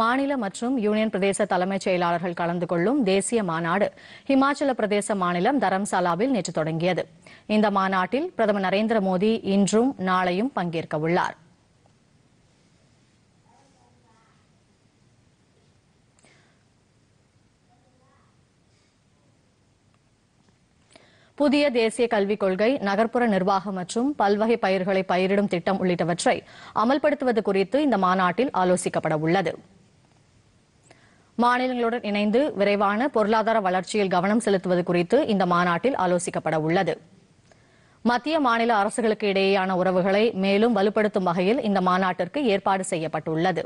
மாநில மற்றும் யூனியன் பிரதேச தலைமைச் செயலாளர்கள் கலந்து கொள்ளும் தேசிய மாநாடு ஹிமாச்சல பிரதேச மாநிலம் தரம்சாலாவில் நேற்று தொடங்கியது இந்த மாநாட்டில் பிரதமர் நரேந்திர மோடி இன்றும் நாளையும் பங்கேற்க உள்ளார் புதிய தேசிய கல்விக் கொள்கை நகர்ப்புற நிர்வாகம் மற்றும் பல்வகை பயிர்களை பயிரிடும் திட்டம் உள்ளிட்டவற்றை அமல்படுத்துவது குறித்து இந்த மாநாட்டில் ஆலோசிக்கப்பட உள்ளது மாநிலங்களுடன் இணைந்து விரைவான பொருளாதார வளர்ச்சியில் கவனம் செலுத்துவது குறித்து இந்த மாநாட்டில் ஆலோசிக்கப்பட உள்ளது மத்திய மாநில அரசுகளுக்கு இடையேயான உறவுகளை மேலும் வலுப்படுத்தும் வகையில் இந்த மாநாட்டிற்கு ஏற்பாடு செய்யப்பட்டுள்ளது